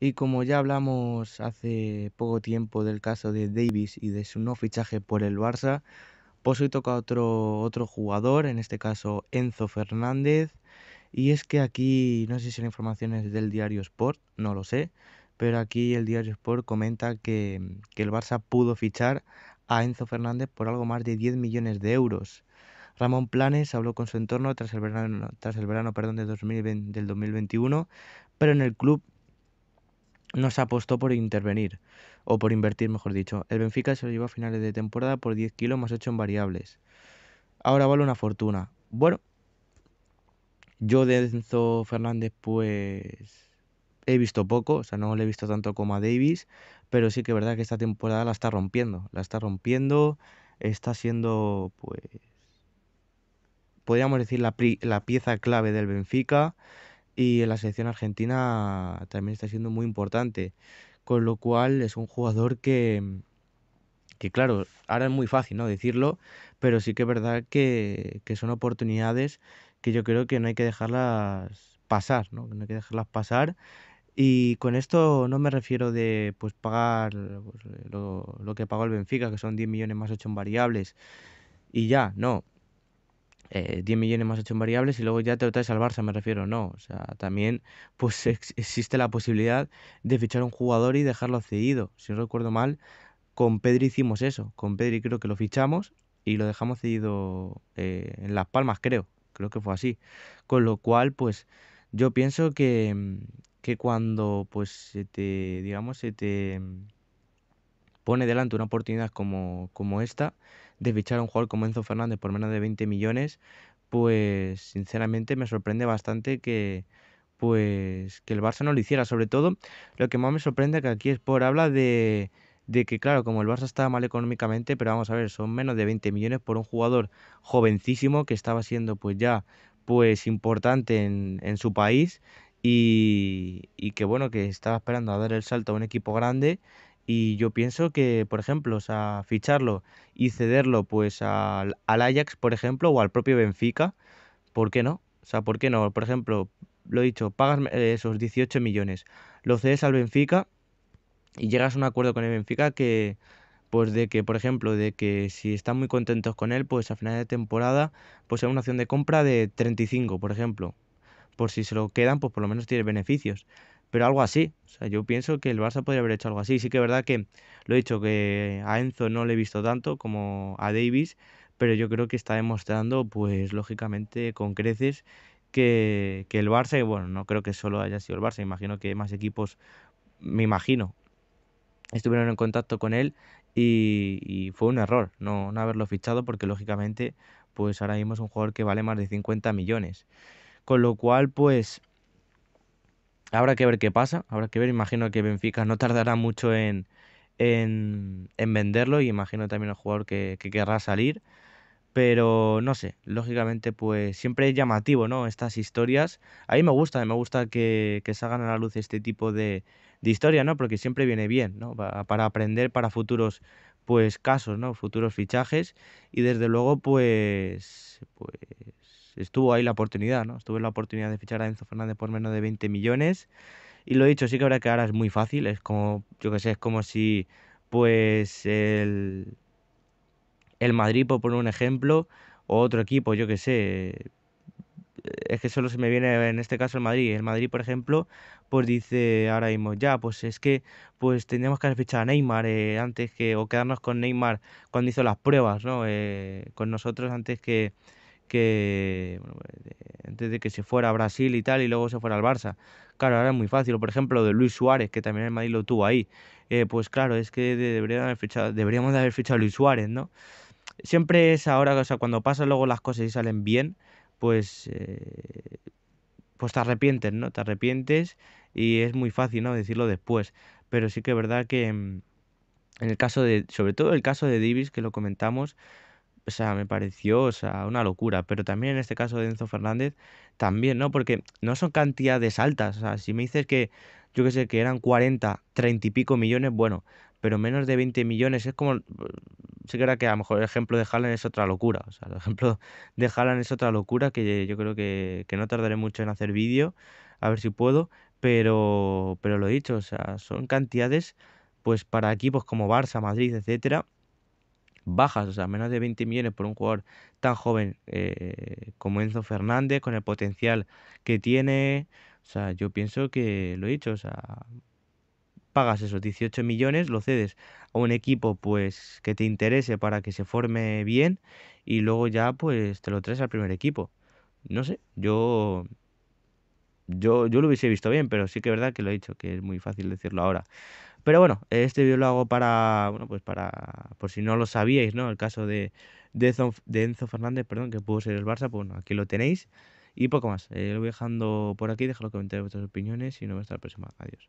Y como ya hablamos hace poco tiempo del caso de Davis y de su no fichaje por el Barça, pues hoy toca otro, otro jugador, en este caso Enzo Fernández. Y es que aquí, no sé si son informaciones del diario Sport, no lo sé, pero aquí el diario Sport comenta que, el Barça pudo fichar a Enzo Fernández por algo más de 10 millones de euros. Ramón Planes habló con su entorno tras el verano, tras el verano perdón, de del 2021, pero en el club no se apostó por intervenir, o por invertir, mejor dicho. El Benfica se lo llevó a finales de temporada por 10 kilos más 8 en variables. Ahora vale una fortuna. Bueno, yo de Enzo Fernández, pues he visto poco, o sea, no le he visto tanto como a Davis, pero sí que es verdad que esta temporada la está rompiendo, la está rompiendo, está siendo, pues, podríamos decir, la, la pieza clave del Benfica y en la selección argentina también está siendo muy importante. Con lo cual es un jugador que, mm, que claro, ahora es muy fácil ¿no? decirlo, pero sí que es verdad que, son oportunidades que yo creo que no hay que dejarlas pasar, ¿no? hay que dejarlas pasar. Y con esto no me refiero de pues pagar pues, lo, lo, que pagó el Benfica, que son 10 millones más 8 en variables, y ya, no. 10 eh, millones más 8 en variables y luego ya te lo traes al Barça, me refiero, no. O sea, también pues existe la posibilidad de fichar un jugador y dejarlo cedido. Si no recuerdo mal, con Pedri hicimos eso. Con Pedri creo que lo fichamos y lo dejamos cedido eh, en Las Palmas, creo. Creo que fue así. Con lo cual, pues yo pienso que, que cuando pues se te, digamos, se te pone delante una oportunidad como, como esta de fichar a un jugador como Enzo Fernández por menos de 20 millones, pues sinceramente me sorprende bastante que, pues que el Barça no lo hiciera. Sobre todo, lo que más me sorprende que aquí por habla de, de que, claro, como el Barça estaba mal económicamente, pero vamos a ver, son menos de 20 millones por un jugador jovencísimo que estaba siendo pues ya pues importante en, su país y, y que bueno, que estaba esperando a dar el salto a un equipo grande y yo pienso que, por ejemplo, sea, ficharlo y cederlo pues al, Ajax, por ejemplo, o al propio Benfica, ¿por qué no? O sea, ¿por qué no? Por ejemplo, lo he dicho, pagas eh, esos 18 millones, lo cedes al Benfica y llegas a un acuerdo con el Benfica que, pues de que, por ejemplo, de que si están muy contentos con él, pues a final de temporada, pues una opción de compra de 35, por ejemplo. Por si se lo quedan, pues por lo menos tienes beneficios pero algo así. O sea, yo pienso que el Barça podría haber hecho algo así. Sí que es verdad que lo he dicho, que a Enzo no le he visto tanto como a Davis, pero yo creo que está demostrando, pues lógicamente, con creces que, que el Barça, bueno, no creo que solo haya sido el Barça, imagino que más equipos, me imagino, estuvieron en contacto con él y, fue un error no, no haberlo fichado porque lógicamente, pues ahora mismo es un jugador que vale más de 50 millones. Con lo cual, pues Habrá que ver qué pasa, habrá que ver. Imagino que Benfica no tardará mucho en, en, en venderlo y imagino también al jugador que, querrá salir. Pero no sé, lógicamente, pues siempre es llamativo, ¿no? Estas historias. A mí me gusta, me gusta que, que salgan a la luz este tipo de, de historia, ¿no? Porque siempre viene bien, ¿no? Para, para aprender para futuros pues casos, ¿no? Futuros fichajes y desde luego pues pues estuvo ahí la oportunidad, ¿no? estuve la oportunidad de fichar a Enzo Fernández por menos de 20 millones. Y lo he dicho, sí que ahora que ahora es muy fácil, es como, yo que sé, es como si, pues, el, el Madrid, por poner un ejemplo, o otro equipo, yo que sé, eh, es que solo se me viene en este caso el Madrid. El Madrid, por ejemplo, pues dice ahora mismo, ya, pues es que pues tendríamos que haber fichado a Neymar eh, antes que, o quedarnos con Neymar cuando hizo las pruebas, ¿no? Eh, con nosotros antes que, que pues, eh, antes de que se fuera a Brasil y tal, y luego se fuera al Barça. Claro, ahora es muy fácil. por ejemplo, de Luis Suárez, que también el Madrid lo tuvo ahí. Eh, pues claro, es que deberíamos, haber fichado, deberíamos de haber fichado a Luis Suárez, ¿no? Siempre es ahora, o sea, cuando pasan luego las cosas y salen bien, pues, eh, pues te arrepientes, ¿no? Te arrepientes y es muy fácil, ¿no? Decirlo después. Pero sí que es verdad que mm, en el caso de, sobre todo el caso de Divis, que lo comentamos, o sea, me pareció, o sea, una locura. Pero también en este caso de Enzo Fernández, también, ¿no? Porque no son cantidades altas. O sea, si me dices que, yo qué sé, que eran 40, 30 y pico millones, bueno, pero menos de 20 millones es como. Sé que era que a lo mejor el ejemplo de Haaland es otra locura. O sea, el ejemplo de Haaland es otra locura que yo creo que, que no tardaré mucho en hacer vídeo, a ver si puedo. Pero, pero lo he dicho, o sea, son cantidades, pues para equipos como Barça, Madrid, etcétera, bajas, o sea, menos de 20 millones por un jugador tan joven eh, como Enzo Fernández, con el potencial que tiene. O sea, yo pienso que lo he dicho, o sea, pagas esos 18 millones, lo cedes a un equipo pues que te interese para que se forme bien y luego ya pues te lo traes al primer equipo. No sé, yo yo, yo lo hubiese visto bien, pero sí que es verdad que lo he dicho, que es muy fácil decirlo ahora. Pero bueno, este vídeo lo hago para, bueno, pues para, por si no lo sabíais, ¿no? El caso de, de, Enzo, Fernández, perdón, que pudo ser el Barça, pues aquí lo tenéis. Y poco más, eh, lo voy dejando por aquí, dejo los comentarios de vuestras opiniones y nos vemos hasta la próxima. Adiós.